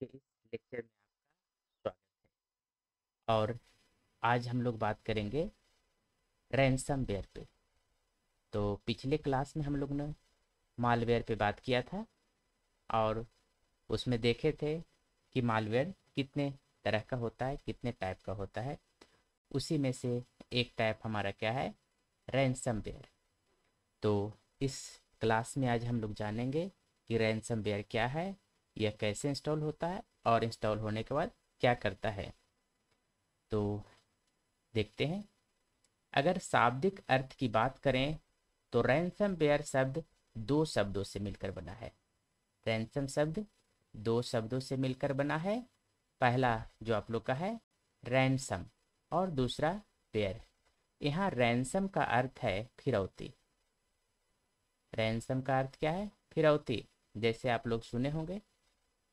के लेक्चर में आपका स्वागत है और आज हम लोग बात करेंगे रैंसम वेयर पे तो पिछले क्लास में हम लोग ने मालवेयर पे बात किया था और उसमें देखे थे कि मालवेयर कितने तरह का होता है कितने टाइप का होता है उसी में से एक टाइप हमारा क्या है रैंसम वेयर तो इस क्लास में आज हम लोग जानेंगे कि रैंसम वेयर क्या है यह कैसे इंस्टॉल होता है और इंस्टॉल होने के बाद क्या करता है तो देखते हैं अगर शाब्दिक अर्थ की बात करें तो रैनसम बेयर शब्द दो शब्दों से मिलकर बना है रैनसम शब्द दो शब्दों से मिलकर बना है पहला जो आप लोग का है रैनसम और दूसरा बेयर यहाँ रैनसम का अर्थ है फिरौती रैनसम का अर्थ क्या है फिरौती जैसे आप लोग सुने होंगे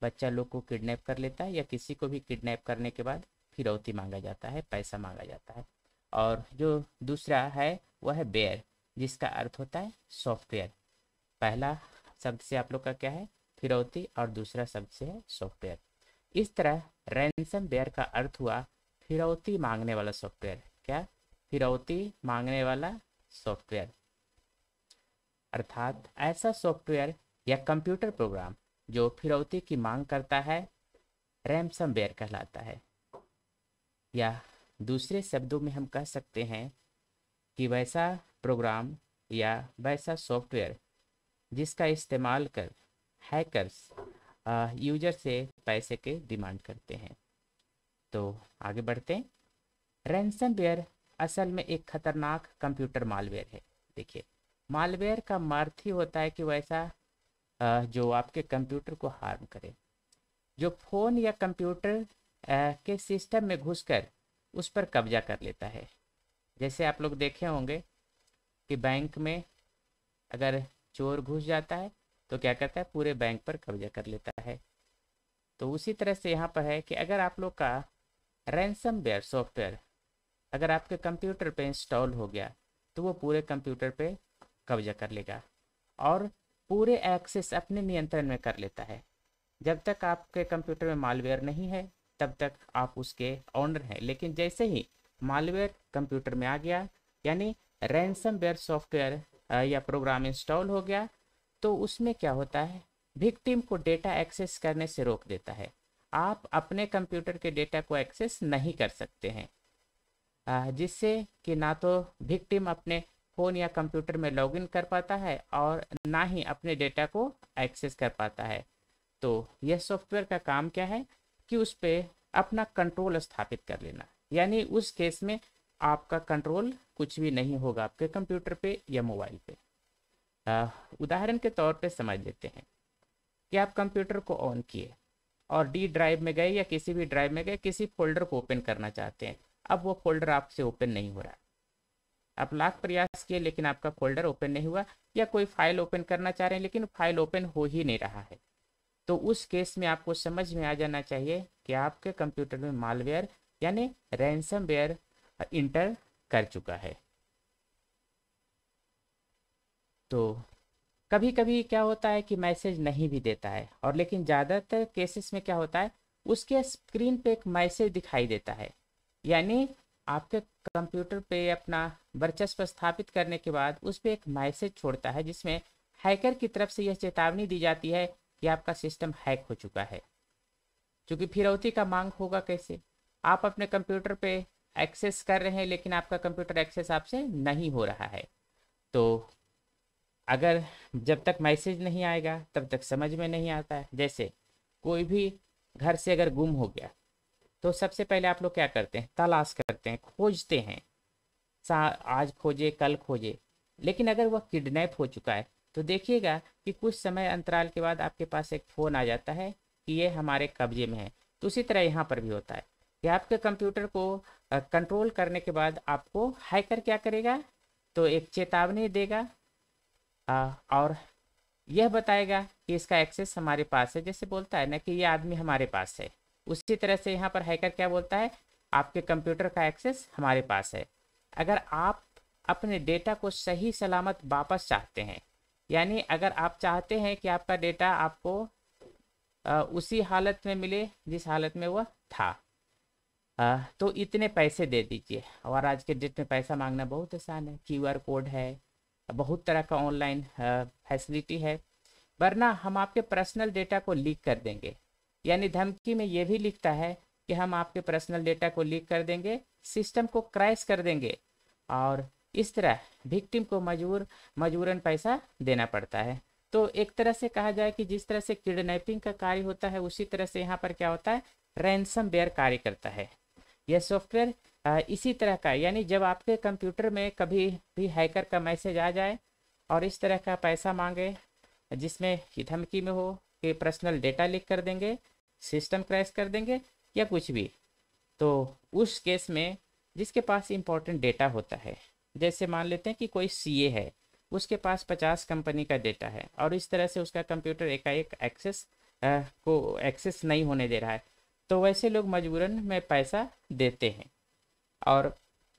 बच्चा लोग को किडनैप कर लेता है या किसी को भी किडनैप करने के बाद फिरौती मांगा जाता है पैसा मांगा जाता है और जो दूसरा है वह है बेयर जिसका अर्थ होता है सॉफ्टवेयर पहला शब्द से आप लोग का क्या है फिरौती और दूसरा शब्द से है सॉफ्टवेयर इस तरह रैंसम बेयर का अर्थ हुआ फिरौती मांगने वाला सॉफ्टवेयर क्या फिरौती मांगने वाला सॉफ्टवेयर अर्थात ऐसा सॉफ्टवेयर या कंप्यूटर प्रोग्राम जो फिरौती की मांग करता है रैमसम रैमसमवेयर कहलाता है या दूसरे शब्दों में हम कह सकते हैं कि वैसा प्रोग्राम या वैसा सॉफ्टवेयर जिसका इस्तेमाल कर हैकर्स यूजर से पैसे के डिमांड करते हैं तो आगे बढ़ते हैं रैमसम वेयर असल में एक खतरनाक कंप्यूटर मालवेयर है देखिए मालवेयर का मार्थ ही होता है कि वैसा जो आपके कंप्यूटर को हार्म करे जो फ़ोन या कंप्यूटर के सिस्टम में घुसकर उस पर कब्जा कर लेता है जैसे आप लोग देखे होंगे कि बैंक में अगर चोर घुस जाता है तो क्या करता है पूरे बैंक पर कब्जा कर लेता है तो उसी तरह से यहाँ पर है कि अगर आप लोग का रैंसम वेयर सॉफ्टवेयर अगर आपके कंप्यूटर पे इंस्टॉल हो गया तो वो पूरे कंप्यूटर पे कब्जा कर लेगा और पूरे एक्सेस अपने नियंत्रण में कर लेता है जब तक आपके कंप्यूटर में मालवेयर नहीं है तब तक आप उसके ऑनर हैं लेकिन जैसे ही मालवेयर कंप्यूटर में आ गया यानी रैंसमवेयर सॉफ्टवेयर या प्रोग्राम इंस्टॉल हो गया तो उसमें क्या होता है विक्टिम को डेटा एक्सेस करने से रोक देता है आप अपने कंप्यूटर के डेटा को एक्सेस नहीं कर सकते हैं जिससे कि ना तो विक्टिम अपने फ़ोन या कंप्यूटर में लॉगिन कर पाता है और ना ही अपने डेटा को एक्सेस कर पाता है तो यह सॉफ्टवेयर का काम क्या है कि उस पर अपना कंट्रोल स्थापित कर लेना यानी उस केस में आपका कंट्रोल कुछ भी नहीं होगा आपके कंप्यूटर पे या मोबाइल पे उदाहरण के तौर पे समझ लेते हैं कि आप कंप्यूटर को ऑन किए और डी ड्राइव में गए या किसी भी ड्राइव में गए किसी फोल्डर को ओपन करना चाहते हैं अब वो फोल्डर आपसे ओपन नहीं हो रहा आप लाख प्रयास किए लेकिन आपका फोल्डर ओपन नहीं हुआ या कोई फाइल ओपन करना चाह रहे हैं लेकिन फाइल ओपन हो ही नहीं रहा है तो उस केस में आपको समझ में आ जाना चाहिए कि आपके कंप्यूटर में मालवेयर यानी रैंसमवेयर इंटर कर चुका है तो कभी कभी क्या होता है कि मैसेज नहीं भी देता है और लेकिन ज़्यादातर केसेस में क्या होता है उसके स्क्रीन पे एक मैसेज दिखाई देता है यानी आपके कंप्यूटर पे अपना वर्चस्व स्थापित करने के बाद उस पर एक मैसेज छोड़ता है जिसमें हैकर की तरफ से यह चेतावनी दी जाती है कि आपका सिस्टम हैक हो चुका है क्योंकि फिरौती का मांग होगा कैसे आप अपने कंप्यूटर पे एक्सेस कर रहे हैं लेकिन आपका कंप्यूटर एक्सेस आपसे नहीं हो रहा है तो अगर जब तक मैसेज नहीं आएगा तब तक समझ में नहीं आता है जैसे कोई भी घर से अगर गुम हो गया तो सबसे पहले आप लोग क्या करते हैं तलाश करते हैं खोजते हैं आज खोजे कल खोजे लेकिन अगर वह किडनैप हो चुका है तो देखिएगा कि कुछ समय अंतराल के बाद आपके पास एक फ़ोन आ जाता है कि ये हमारे कब्जे में है तो उसी तरह यहाँ पर भी होता है कि आपके कंप्यूटर को कंट्रोल करने के बाद आपको हैकर क्या करेगा तो एक चेतावनी देगा आ, और यह बताएगा कि इसका एक्सेस हमारे पास है जैसे बोलता है ना कि ये आदमी हमारे पास है उसी तरह से यहाँ पर हैकर क्या बोलता है आपके कंप्यूटर का एक्सेस हमारे पास है अगर आप अपने डेटा को सही सलामत वापस चाहते हैं यानी अगर आप चाहते हैं कि आपका डेटा आपको आ, उसी हालत में मिले जिस हालत में वह था आ, तो इतने पैसे दे दीजिए और आज के डेट में पैसा मांगना बहुत आसान है क्यू आर कोड है बहुत तरह का ऑनलाइन फैसिलिटी है वरना हम आपके पर्सनल डेटा को लीक कर देंगे यानी धमकी में यह भी लिखता है कि हम आपके पर्सनल डेटा को लीक कर देंगे सिस्टम को क्रैश कर देंगे और इस तरह विक्टिम को मजबूर मजबूरन पैसा देना पड़ता है तो एक तरह से कहा जाए कि जिस तरह से किडनैपिंग का कार्य होता है उसी तरह से यहाँ पर क्या होता है रैनसम बेयर कार्य करता है यह सॉफ्टवेयर इसी तरह का यानी जब आपके कंप्यूटर में कभी भी हैकर का मैसेज आ जाए और इस तरह का पैसा मांगे जिसमें धमकी में हो कि पर्सनल डेटा लीक कर देंगे सिस्टम क्रैश कर देंगे या कुछ भी तो उस केस में जिसके पास इम्पोर्टेंट डेटा होता है जैसे मान लेते हैं कि कोई सीए है उसके पास पचास कंपनी का डेटा है और इस तरह से उसका कंप्यूटर एकाएक एक्सेस को एक्सेस नहीं होने दे रहा है तो वैसे लोग मजबूरन में पैसा देते हैं और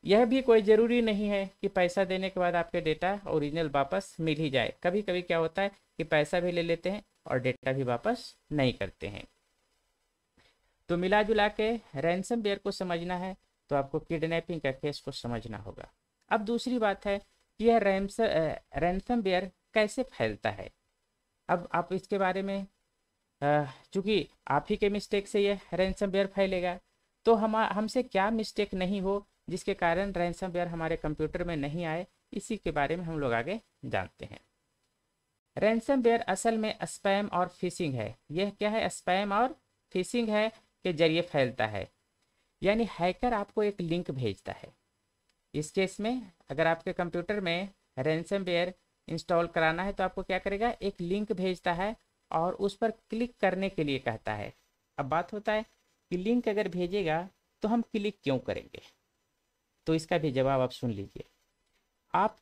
यह भी कोई ज़रूरी नहीं है कि पैसा देने के बाद आपके डेटा ओरिजिनल वापस मिल ही जाए कभी कभी क्या होता है कि पैसा भी ले लेते हैं और डेटा भी वापस नहीं करते हैं तो मिला जुला के रैंसम बेयर को समझना है तो आपको किडनैपिंग का केस को समझना होगा अब दूसरी बात है कि यह रैमस रैनसम बेयर कैसे फैलता है अब आप इसके बारे में चूँकि आप ही के मिस्टेक से यह रैंसम बेयर फैलेगा तो हम हमसे क्या मिस्टेक नहीं हो जिसके कारण रैंसम बेयर हमारे कंप्यूटर में नहीं आए इसी के बारे में हम लोग आगे जानते हैं रैंसम बेयर असल में स्पैम और फिशिंग है यह क्या है स्पैम और फिशिंग है के जरिए फैलता है यानी हैकर आपको एक लिंक भेजता है इस केस में अगर आपके कंप्यूटर में रेंसम इंस्टॉल कराना है तो आपको क्या करेगा एक लिंक भेजता है और उस पर क्लिक करने के लिए कहता है अब बात होता है कि लिंक अगर भेजेगा तो हम क्लिक क्यों करेंगे तो इसका भी जवाब आप सुन लीजिए आप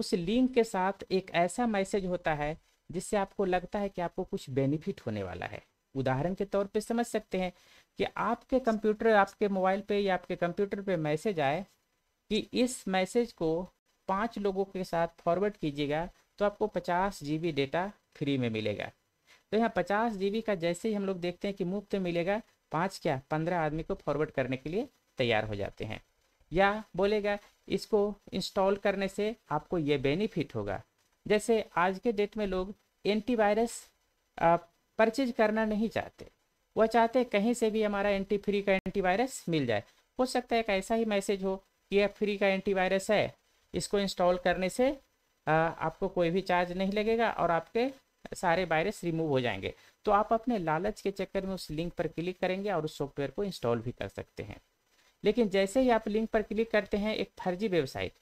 उस लिंक के साथ एक ऐसा मैसेज होता है जिससे आपको लगता है कि आपको कुछ बेनिफिट होने वाला है उदाहरण के तौर पे समझ सकते हैं कि आपके कंप्यूटर आपके मोबाइल पे या आपके कंप्यूटर पे मैसेज आए कि इस मैसेज को पाँच लोगों के साथ फॉरवर्ड कीजिएगा तो आपको पचास जी डेटा फ्री में मिलेगा तो यहाँ पचास जी का जैसे ही हम लोग देखते हैं कि मुफ्त मिलेगा पाँच क्या पंद्रह आदमी को फॉरवर्ड करने के लिए तैयार हो जाते हैं या बोलेगा इसको इंस्टॉल करने से आपको ये बेनिफिट होगा जैसे आज के डेट में लोग एंटीवायरस परचेज करना नहीं चाहते वह चाहते कहीं से भी हमारा एंटी फ्री का एंटीवायरस मिल जाए हो सकता है एक ऐसा ही मैसेज हो कि यह फ्री का एंटीवायरस है इसको इंस्टॉल करने से आ, आपको कोई भी चार्ज नहीं लगेगा और आपके सारे वायरस रिमूव हो जाएंगे तो आप अपने लालच के चक्कर में उस लिंक पर क्लिक करेंगे और उस सॉफ्टवेयर को इंस्टॉल भी कर सकते हैं लेकिन जैसे ही आप लिंक पर क्लिक करते हैं एक फर्जी वेबसाइट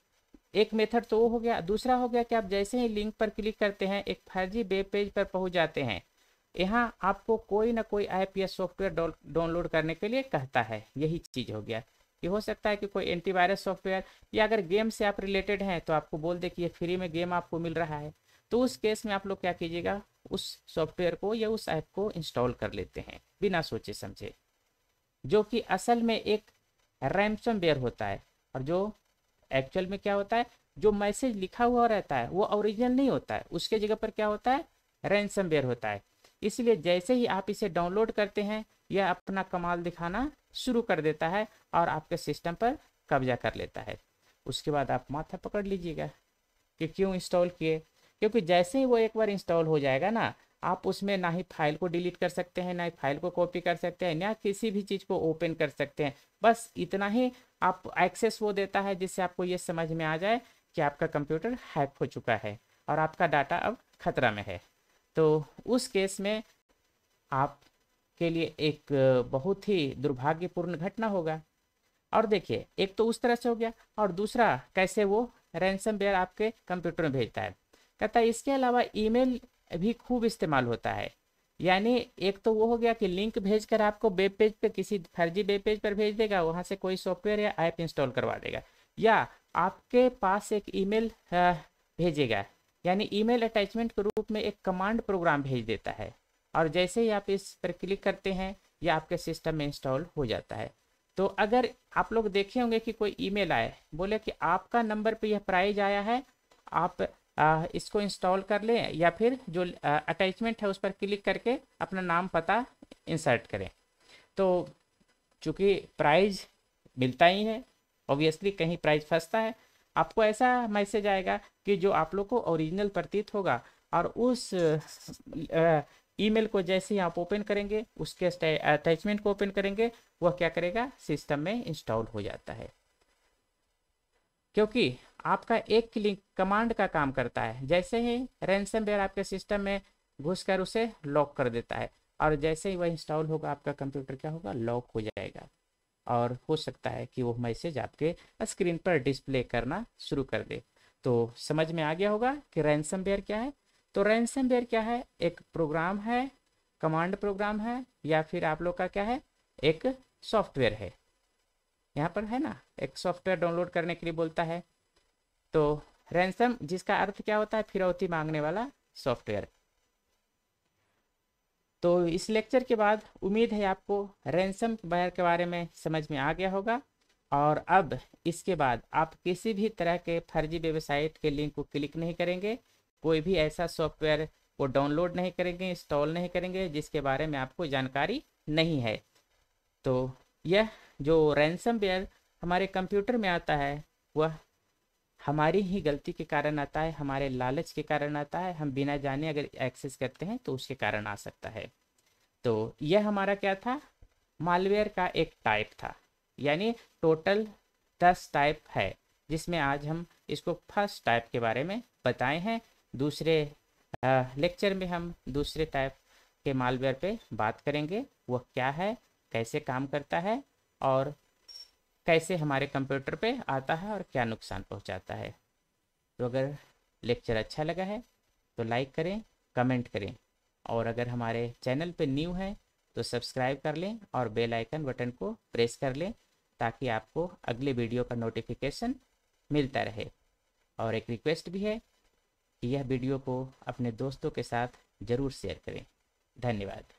एक मेथड तो वो हो गया दूसरा हो गया कि आप जैसे ही लिंक पर क्लिक करते हैं एक फर्जी वेब पेज पर पहुंच जाते हैं यहाँ आपको कोई ना कोई ऐप या सॉफ्टवेयर डाउनलोड करने के लिए कहता है यही चीज़ हो गया ये हो सकता है कि कोई एंटीवायरस सॉफ्टवेयर या अगर गेम से आप रिलेटेड हैं तो आपको बोल दे कि ये फ्री में गेम आपको मिल रहा है तो उस केस में आप लोग क्या कीजिएगा उस सॉफ्टवेयर को या उस ऐप को इंस्टॉल कर लेते हैं बिना सोचे समझे जो कि असल में एक रैमसमवेयर होता है और जो एक्चुअल में क्या होता है जो मैसेज लिखा हुआ रहता है वो ओरिजिनल नहीं होता है उसके जगह पर क्या होता है रैनसमवेयर होता है इसलिए जैसे ही आप इसे डाउनलोड करते हैं यह अपना कमाल दिखाना शुरू कर देता है और आपके सिस्टम पर कब्जा कर लेता है उसके बाद आप माथा पकड़ लीजिएगा कि क्यों इंस्टॉल किए क्योंकि जैसे ही वो एक बार इंस्टॉल हो जाएगा ना आप उसमें ना ही फाइल को डिलीट कर सकते हैं ना ही फाइल को कॉपी कर सकते हैं ना किसी भी चीज़ को ओपन कर सकते हैं बस इतना ही आप एक्सेस वो देता है जिससे आपको ये समझ में आ जाए कि आपका कंप्यूटर हैक हो चुका है और आपका डाटा अब खतरा में है तो उस केस में आप के लिए एक बहुत ही दुर्भाग्यपूर्ण घटना होगा और देखिए एक तो उस तरह से हो गया और दूसरा कैसे वो रैंसम आपके कंप्यूटर में भेजता है कहता है इसके अलावा ईमेल भी खूब इस्तेमाल होता है यानी एक तो वो हो गया कि लिंक भेजकर आपको वेब पेज पे किसी फर्जी वेब पेज पर भेज देगा वहाँ से कोई सॉफ्टवेयर या ऐप इंस्टॉल करवा देगा या आपके पास एक ईमेल भेजेगा यानी ईमेल अटैचमेंट के रूप में एक कमांड प्रोग्राम भेज देता है और जैसे ही आप इस पर क्लिक करते हैं यह आपके सिस्टम में इंस्टॉल हो जाता है तो अगर आप लोग देखे होंगे कि कोई ईमेल आए बोले कि आपका नंबर पर यह प्राइज आया है आप आ, इसको इंस्टॉल कर लें या फिर जो अटैचमेंट है उस पर क्लिक करके अपना नाम पता इंसर्ट करें तो चूँकि प्राइज मिलता ही है ऑब्वियसली कहीं प्राइज फंसता है आपको ऐसा मैसेज आएगा कि जो आप लोग को ओरिजिनल प्रतीत होगा और उस ईमेल को जैसे ही आप ओपन करेंगे उसके अटैचमेंट को ओपन करेंगे वह क्या करेगा सिस्टम में इंस्टॉल हो जाता है क्योंकि आपका एक क्लिक कमांड का काम करता है जैसे ही रैनसमवेयर आपके सिस्टम में घुसकर उसे लॉक कर देता है और जैसे ही वह इंस्टॉल होगा आपका कंप्यूटर क्या होगा लॉक हो जाएगा और हो सकता है कि वो मैसेज आपके स्क्रीन पर डिस्प्ले करना शुरू कर दे तो समझ में आ गया होगा कि रैनसमवेयर क्या है तो रैनसमवेयर क्या है एक प्रोग्राम है कमांड प्रोग्राम है या फिर आप लोग का क्या है एक सॉफ्टवेयर है यहाँ पर है ना एक सॉफ्टवेयर डाउनलोड करने के लिए बोलता है तो रैंसम जिसका अर्थ क्या होता है फिरौती मांगने वाला सॉफ्टवेयर तो इस लेक्चर के बाद उम्मीद है आपको रैनसम वायर के बारे में समझ में आ गया होगा और अब इसके बाद आप किसी भी तरह के फर्जी वेबसाइट के लिंक को क्लिक नहीं करेंगे कोई भी ऐसा सॉफ्टवेयर को डाउनलोड नहीं करेंगे इंस्टॉल नहीं करेंगे जिसके बारे में आपको जानकारी नहीं है तो यह जो रैनसम हमारे कंप्यूटर में आता है वह हमारी ही गलती के कारण आता है हमारे लालच के कारण आता है हम बिना जाने अगर एक्सेस करते हैं तो उसके कारण आ सकता है तो यह हमारा क्या था मालवेयर का एक टाइप था यानी टोटल दस टाइप है जिसमें आज हम इसको फर्स्ट टाइप के बारे में बताए हैं दूसरे लेक्चर में हम दूसरे टाइप के मालवेयर पे बात करेंगे वह क्या है कैसे काम करता है और कैसे हमारे कंप्यूटर पे आता है और क्या नुकसान पहुंचाता है तो अगर लेक्चर अच्छा लगा है तो लाइक करें कमेंट करें और अगर हमारे चैनल पे न्यू हैं तो सब्सक्राइब कर लें और बेल आइकन बटन को प्रेस कर लें ताकि आपको अगले वीडियो का नोटिफिकेशन मिलता रहे और एक रिक्वेस्ट भी है यह वीडियो को अपने दोस्तों के साथ ज़रूर शेयर करें धन्यवाद